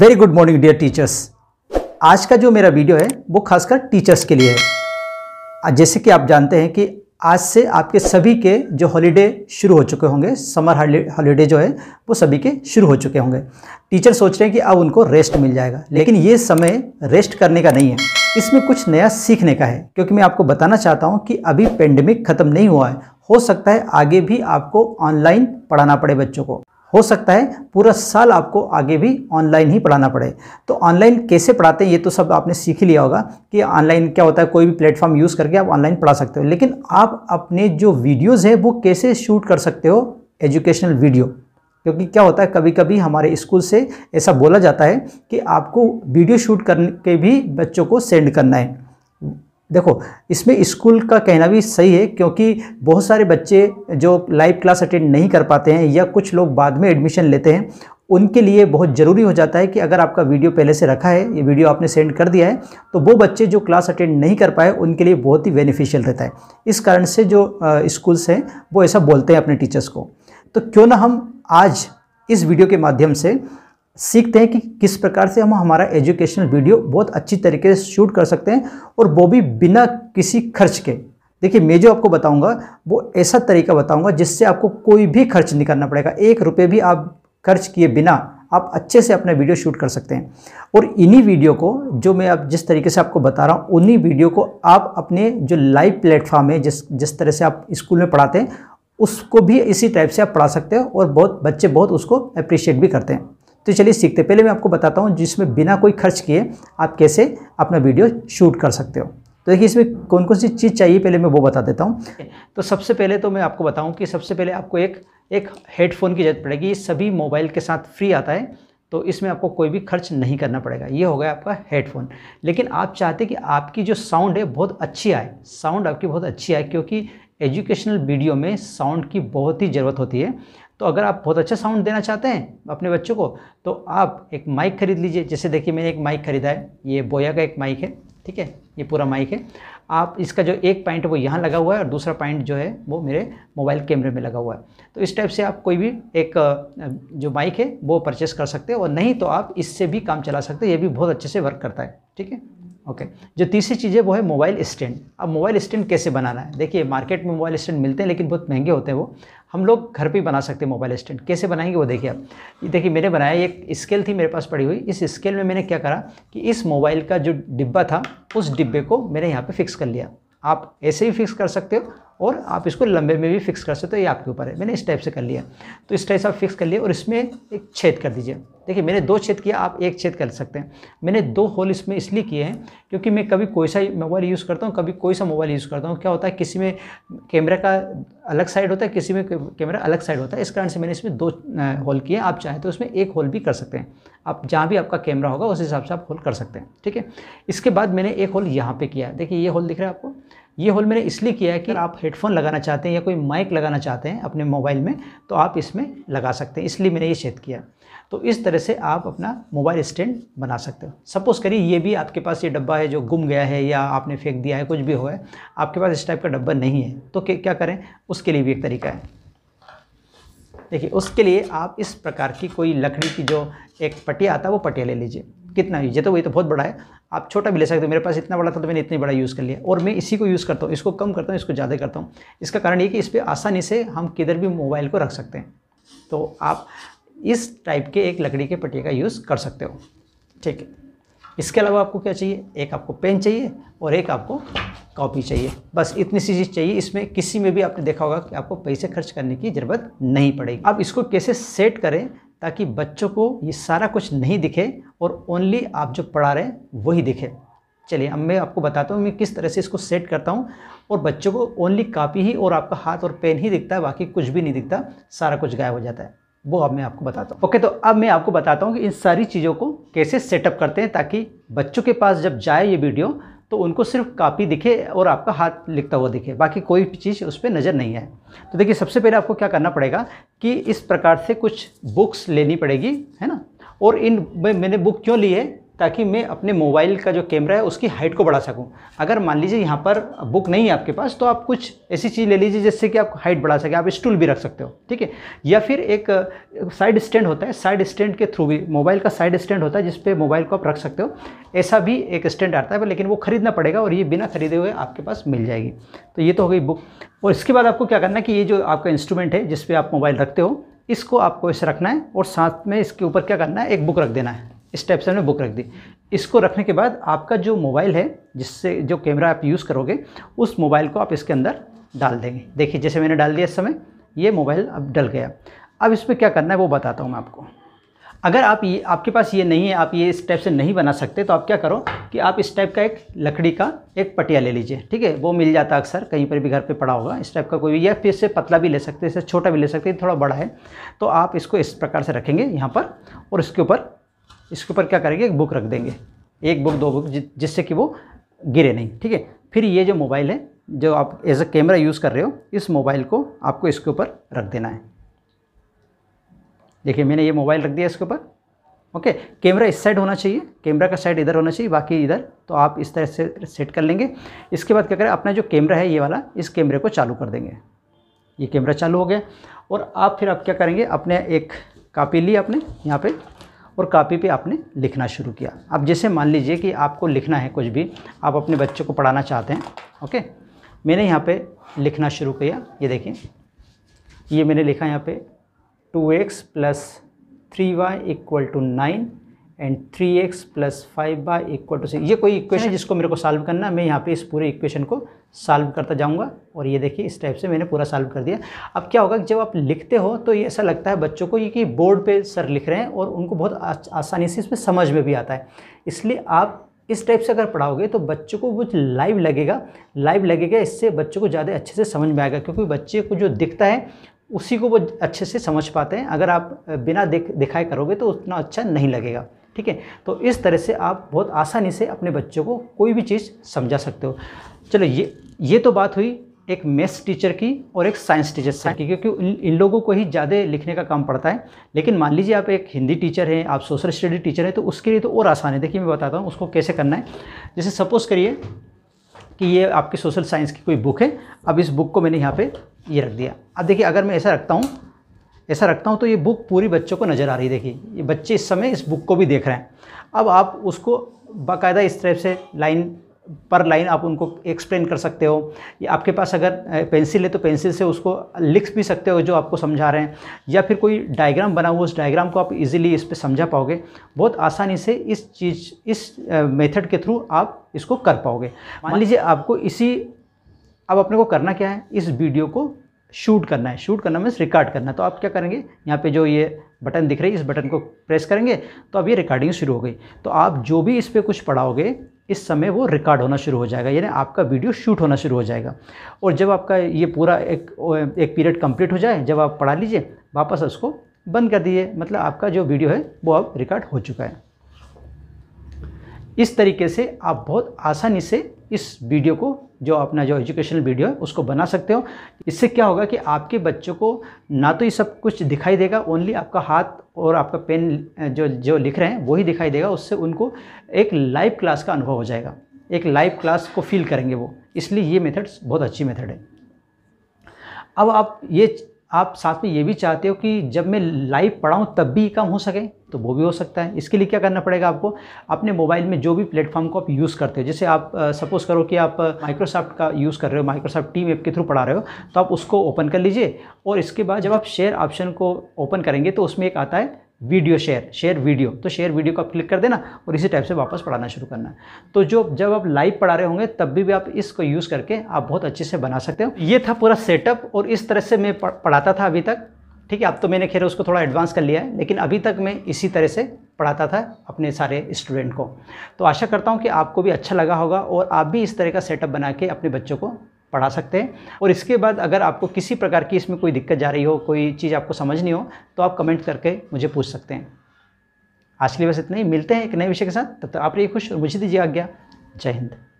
Very good morning dear teachers आज का जो मेरा वीडियो है वो खासकर टीचर्स के लिए है जैसे कि आप जानते हैं कि आज से आपके सभी के जो हॉलीडे शुरू हो चुके होंगे समर हॉलीडे जो है वो सभी के शुरू हो चुके होंगे टीचर सोच रहे हैं कि अब उनको रेस्ट मिल जाएगा लेकिन ये समय रेस्ट करने का नहीं है इसमें कुछ नया सीखने का है क्योंकि मैं आपको बताना चाहता हूँ कि अभी पेंडेमिक ख़त्म नहीं हुआ है हो सकता है आगे भी आपको ऑनलाइन पढ़ाना पड़े बच्चों को हो सकता है पूरा साल आपको आगे भी ऑनलाइन ही पढ़ाना पड़े तो ऑनलाइन कैसे पढ़ाते हैं ये तो सब आपने सीख ही लिया होगा कि ऑनलाइन क्या होता है कोई भी प्लेटफॉर्म यूज़ करके आप ऑनलाइन पढ़ा सकते हो लेकिन आप अपने जो वीडियोज़ हैं वो कैसे शूट कर सकते हो एजुकेशनल वीडियो क्योंकि क्या होता है कभी कभी हमारे स्कूल से ऐसा बोला जाता है कि आपको वीडियो शूट करने के भी बच्चों को सेंड करना है देखो इसमें स्कूल का कहना भी सही है क्योंकि बहुत सारे बच्चे जो लाइव क्लास अटेंड नहीं कर पाते हैं या कुछ लोग बाद में एडमिशन लेते हैं उनके लिए बहुत ज़रूरी हो जाता है कि अगर आपका वीडियो पहले से रखा है ये वीडियो आपने सेंड कर दिया है तो वो बच्चे जो क्लास अटेंड नहीं कर पाए उनके लिए बहुत ही बेनिफिशियल रहता है इस कारण से जो स्कूल्स हैं वो ऐसा बोलते हैं अपने टीचर्स को तो क्यों ना हम आज इस वीडियो के माध्यम से सीखते हैं कि किस प्रकार से हम हमारा एजुकेशनल वीडियो बहुत अच्छी तरीके से शूट कर सकते हैं और वो भी बिना किसी खर्च के देखिए मैं जो आपको बताऊंगा वो ऐसा तरीका बताऊंगा जिससे आपको कोई भी खर्च नहीं करना पड़ेगा एक रुपये भी आप खर्च किए बिना आप अच्छे से अपना वीडियो शूट कर सकते हैं और इन्हीं वीडियो को जो मैं आप जिस तरीके से आपको बता रहा हूँ उन्हीं वीडियो को आप अपने जो लाइव प्लेटफॉर्म है जिस जिस तरह से आप स्कूल में पढ़ाते हैं उसको भी इसी टाइप से आप पढ़ा सकते हैं और बहुत बच्चे बहुत उसको अप्रिशिएट भी करते हैं तो चलिए सीखते पहले मैं आपको बताता हूँ जिसमें बिना कोई खर्च किए आप कैसे अपना वीडियो शूट कर सकते हो तो देखिए इसमें कौन कौन सी चीज़ चाहिए पहले मैं वो बता देता हूँ तो सबसे पहले तो मैं आपको बताऊँ कि सबसे पहले आपको एक एक हेडफोन की ज़रूरत पड़ेगी सभी मोबाइल के साथ फ्री आता है तो इसमें आपको कोई भी खर्च नहीं करना पड़ेगा ये हो गया आपका हेडफोन लेकिन आप चाहते कि आपकी जो साउंड है बहुत अच्छी आए साउंड आपकी बहुत अच्छी आए क्योंकि एजुकेशनल वीडियो में साउंड की बहुत ही ज़रूरत होती है तो अगर आप बहुत अच्छा साउंड देना चाहते हैं अपने बच्चों को तो आप एक माइक खरीद लीजिए जैसे देखिए मैंने एक माइक खरीदा है ये बोया का एक माइक है ठीक है ये पूरा माइक है आप इसका जो एक पॉइंट वो यहाँ लगा हुआ है और दूसरा पॉइंट जो है वो मेरे मोबाइल कैमरे में लगा हुआ है तो इस टाइप से आप कोई भी एक जो माइक है वो परचेस कर सकते हैं और नहीं तो आप इससे भी काम चला सकते ये भी बहुत अच्छे से वर्क करता है ठीक है ओके okay. जो तीसरी चीज़ है वो है मोबाइल स्टैंड अब मोबाइल स्टैंड कैसे बनाना है देखिए मार्केट में मोबाइल स्टैंड मिलते हैं लेकिन बहुत महंगे होते हैं वो हम लोग घर पे बना सकते हैं मोबाइल स्टैंड कैसे बनाएंगे वो देखिए आप ये देखिए मैंने बनाया एक स्केल थी मेरे पास पड़ी हुई इस स्केल में मैंने क्या करा कि इस मोबाइल का जो डिब्बा था उस डिब्बे को मैंने यहाँ पर फिक्स कर लिया आप ऐसे ही फिक्स कर सकते हो और आप इसको लंबे में भी फिक्स कर सकते हो ये आपके ऊपर है मैंने इस टाइप से कर लिया तो इस टाइप से आप फिक्स कर लिए और इसमें एक छेद कर दीजिए देखिए मैंने दो छेद किया आप एक छेद कर सकते हैं मैंने दो होल इसमें इसलिए किए हैं क्योंकि मैं कभी कोई सा मोबाइल यूज़ करता हूँ कभी कोई सा मोबाइल यूज़ करता हूँ क्या होता है किसी में कैमरा का अलग साइड होता है किसी में कैमरा अलग साइड होता है इस कारण से मैंने इसमें दो होल किए आप चाहें तो इसमें एक होल भी कर सकते हैं आप जहाँ भी आपका कैमरा होगा उस हिसाब से आप होल कर सकते हैं ठीक है इसके बाद मैंने एक होल यहाँ पे किया देखिए ये होल दिख रहा है आपको ये होल मैंने इसलिए किया है कि आप हेडफोन लगाना चाहते हैं या कोई माइक लगाना चाहते हैं अपने मोबाइल में तो आप इसमें लगा सकते हैं इसलिए मैंने ये छेद किया तो इस तरह से आप अपना मोबाइल स्टैंड बना सकते हो सपोज़ करिए ये भी आपके पास ये डब्बा है जो गुम गया है या आपने फेंक दिया है कुछ भी हो है आपके पास इस टाइप का डब्बा नहीं है तो क्या करें उसके लिए भी एक तरीका है देखिए उसके लिए आप इस प्रकार की कोई लकड़ी की जो एक पटिया आता है वो पटिया ले लीजिए कितना लीजिए तो वही तो बहुत बड़ा है आप छोटा भी ले सकते हो मेरे पास इतना बड़ा था तो मैंने इतनी बड़ा यूज़ कर लिया और मैं इसी को यूज़ करता हूँ इसको कम करता हूँ इसको ज़्यादा करता हूँ इसका कारण ये कि इस पर आसानी से हम किधर भी मोबाइल को रख सकते हैं तो आप इस टाइप के एक लकड़ी के पटिया का यूज़ कर सकते हो ठीक है इसके अलावा आपको क्या चाहिए एक आपको पेन चाहिए और एक आपको कॉपी चाहिए बस इतनी सी चीज़ चाहिए इसमें किसी में भी आपने देखा होगा कि आपको पैसे खर्च करने की ज़रूरत नहीं पड़ेगी आप इसको कैसे सेट करें ताकि बच्चों को ये सारा कुछ नहीं दिखे और ओनली आप जो पढ़ा रहे हैं वही दिखे चलिए अब मैं आपको बताता हूँ मैं किस तरह से इसको सेट करता हूँ और बच्चों को ओनली कापी ही और आपका हाथ और पेन ही दिखता है बाकी कुछ भी नहीं दिखता सारा कुछ गायब हो जाता है वो अब मैं आपको बताता हूँ ओके okay, तो अब मैं आपको बताता हूँ कि इन सारी चीज़ों को कैसे सेटअप करते हैं ताकि बच्चों के पास जब जाए ये वीडियो तो उनको सिर्फ कापी दिखे और आपका हाथ लिखता हुआ दिखे बाकी कोई चीज़ उस पर नज़र नहीं है तो देखिए सबसे पहले आपको क्या करना पड़ेगा कि इस प्रकार से कुछ बुक्स लेनी पड़ेगी है ना और इन मैंने बुक क्यों ली है ताकि मैं अपने मोबाइल का जो कैमरा है उसकी हाइट को बढ़ा सकूं अगर मान लीजिए यहाँ पर बुक नहीं है आपके पास तो आप कुछ ऐसी चीज़ ले लीजिए जिससे कि आप हाइट बढ़ा सके आप स्टूल भी रख सकते हो ठीक है या फिर एक साइड स्टैंड होता है साइड स्टैंड के थ्रू भी मोबाइल का साइड स्टैंड होता है जिसपे मोबाइल को आप रख सकते हो ऐसा भी एक स्टैंड आता है लेकिन वो खरीदना पड़ेगा और ये बिना खरीदे हुए आपके पास मिल जाएगी तो ये तो हो गई बुक और इसके बाद आपको क्या करना है कि ये जो आपका इंस्ट्रूमेंट है जिसपे आप मोबाइल रखते हो इसको आपको इसे रखना है और साथ में इसके ऊपर क्या करना है एक बुक रख देना है इस टाइप से हमने बुक रख दी इसको रखने के बाद आपका जो मोबाइल है जिससे जो कैमरा आप यूज़ करोगे उस मोबाइल को आप इसके अंदर डाल देंगे देखिए जैसे मैंने डाल दिया इस समय ये मोबाइल अब डल गया अब इसमें क्या करना है वो बताता हूँ मैं आपको अगर आप ये आपके पास ये नहीं है आप ये इस टाइप से नहीं बना सकते तो आप क्या करो कि आप इस टाइप का एक लकड़ी का एक पटिया ले लीजिए ठीक है वो मिल जाता है अक्सर कहीं पर भी घर पे पड़ा होगा इस टाइप का कोई या फिर इससे पतला भी ले सकते हैं इससे छोटा भी ले सकते हैं थोड़ा बड़ा है तो आप इसको इस प्रकार से रखेंगे यहाँ पर और इसके ऊपर इसके ऊपर क्या करेंगे एक बुक रख देंगे एक बुक दो बुक जिससे कि वो गिरे नहीं ठीक है फिर ये जो मोबाइल है जो आप एज अ कैमरा यूज़ कर रहे हो इस मोबाइल को आपको इसके ऊपर रख देना है देखिए मैंने ये मोबाइल रख दिया इसके ऊपर ओके कैमरा इस साइड होना चाहिए कैमरा का साइड इधर होना चाहिए बाकी इधर तो आप इस तरह से सेट कर लेंगे इसके बाद क्या करें अपना जो कैमरा है ये वाला इस कैमरे को चालू कर देंगे ये कैमरा चालू हो गया और आप फिर आप क्या करेंगे अपने एक कापी ली आपने यहाँ पर और कापी पे आपने लिखना शुरू किया अब जैसे मान लीजिए कि आपको लिखना है कुछ भी आप अपने बच्चों को पढ़ाना चाहते हैं ओके मैंने यहाँ पे लिखना शुरू किया ये देखिए ये मैंने लिखा यहाँ पे two x plus three y equal to nine and three x plus five by equal to six ये कोई इक्वेशन है जिसको मेरे को सॉल्व करना मैं यहाँ पे इस पूरे इक्वेशन को सॉल्व करता जाऊँगा और ये देखिए इस टाइप से मैंने पूरा सॉल्व कर दिया अब क्या होगा कि जब आप लिखते हो तो ये ऐसा लगता है बच्चों को ये कि बोर्ड पे सर लिख रहे हैं और उनको बहुत आसानी से इसमें समझ में भी आता है इसलिए आप इस टाइप से अगर पढ़ाओगे तो बच्चों को कुछ लाइव लगेगा लाइव लगेगा इससे बच्चों को ज़्यादा अच्छे से समझ में आएगा क्योंकि बच्चे को जो दिखता है उसी को वो अच्छे से समझ पाते हैं अगर आप बिना देख दिखाए करोगे तो उतना अच्छा नहीं लगेगा ठीक है तो इस तरह से आप बहुत आसानी से अपने बच्चों को कोई भी चीज़ समझा सकते हो चलो ये ये तो बात हुई एक मैथ्स टीचर की और एक साइंस टीचर की क्योंकि इन लोगों को ही ज़्यादा लिखने का काम पड़ता है लेकिन मान लीजिए आप एक हिंदी टीचर हैं आप सोशल स्टडी टीचर हैं तो उसके लिए तो और आसान है देखिए मैं बताता हूँ उसको कैसे करना है जैसे सपोज़ करिए कि ये आपकी सोशल साइंस की कोई बुक है अब इस बुक को मैंने यहाँ पर ये रख दिया अब देखिए अगर मैं ऐसा रखता हूँ ऐसा रखता हूँ तो ये बुक पूरी बच्चों को नज़र आ रही देखिए ये बच्चे इस समय इस बुक को भी देख रहे हैं अब आप उसको बाकायदा इस तरह से लाइन पर लाइन आप उनको एक्सप्लेन कर सकते हो या आपके पास अगर पेंसिल है तो पेंसिल से उसको लिख भी सकते हो जो आपको समझा रहे हैं या फिर कोई डायग्राम बना हुआ उस डायग्राम को आप इजीली इस पर समझा पाओगे बहुत आसानी से इस चीज़ इस मेथड के थ्रू आप इसको कर पाओगे मान लीजिए आपको इसी अब अपने को करना क्या है इस वीडियो को शूट करना है शूट करना मीन्स रिकॉर्ड करना है तो आप क्या करेंगे यहाँ पे जो ये बटन दिख रही है इस बटन को प्रेस करेंगे तो अब ये रिकॉर्डिंग शुरू हो गई तो आप जो भी इस पर कुछ पढ़ाओगे इस समय वो रिकॉर्ड होना शुरू हो जाएगा यानी आपका वीडियो शूट होना शुरू हो जाएगा और जब आपका ये पूरा एक एक पीरियड कंप्लीट हो जाए जब आप पढ़ा लीजिए वापस उसको बंद कर दीजिए मतलब आपका जो वीडियो है वो अब रिकॉर्ड हो चुका है इस तरीके से आप बहुत आसानी से इस वीडियो को जो अपना जो एजुकेशनल वीडियो है उसको बना सकते हो इससे क्या होगा कि आपके बच्चों को ना तो ये सब कुछ दिखाई देगा ओनली आपका हाथ और आपका पेन जो जो लिख रहे हैं वही दिखाई देगा उससे उनको एक लाइव क्लास का अनुभव हो जाएगा एक लाइव क्लास को फील करेंगे वो इसलिए ये मेथड्स बहुत अच्छी मेथड है अब आप ये आप साथ में ये भी चाहते हो कि जब मैं लाइव पढ़ाऊँ तब भी कम हो सके तो वो भी हो सकता है इसके लिए क्या करना पड़ेगा आपको अपने मोबाइल में जो भी प्लेटफॉर्म को आप यूज़ करते हो जैसे आप सपोज़ करो कि आप माइक्रोसॉफ्ट का यूज़ कर रहे हो माइक्रोसॉफ्ट टीम ऐप के थ्रू पढ़ा रहे हो तो आप उसको ओपन कर लीजिए और इसके बाद जब आप शेयर ऑप्शन को ओपन करेंगे तो उसमें एक आता है वीडियो शेयर शेयर वीडियो तो शेयर वीडियो को आप क्लिक कर देना और इसी टाइप से वापस पढ़ाना शुरू करना तो जो जब आप लाइव पढ़ा रहे होंगे तब भी, भी आप इसको यूज़ करके आप बहुत अच्छे से बना सकते हो ये था पूरा सेटअप और इस तरह से मैं पढ़ाता था अभी तक ठीक है अब तो मैंने खैर उसको थोड़ा एडवांस कर लिया है लेकिन अभी तक मैं इसी तरह से पढ़ाता था अपने सारे स्टूडेंट को तो आशा करता हूँ कि आपको भी अच्छा लगा होगा और आप भी इस तरह का सेटअप बना के अपने बच्चों को पढ़ा सकते हैं और इसके बाद अगर आपको किसी प्रकार की इसमें कोई दिक्कत जा रही हो कोई चीज़ आपको समझनी हो तो आप कमेंट करके मुझे पूछ सकते हैं आज के लिए बस इतना ही मिलते हैं एक नए विषय के साथ तब तक आप रहिए खुश और मुझे दीजिए आज्ञा जय हिंद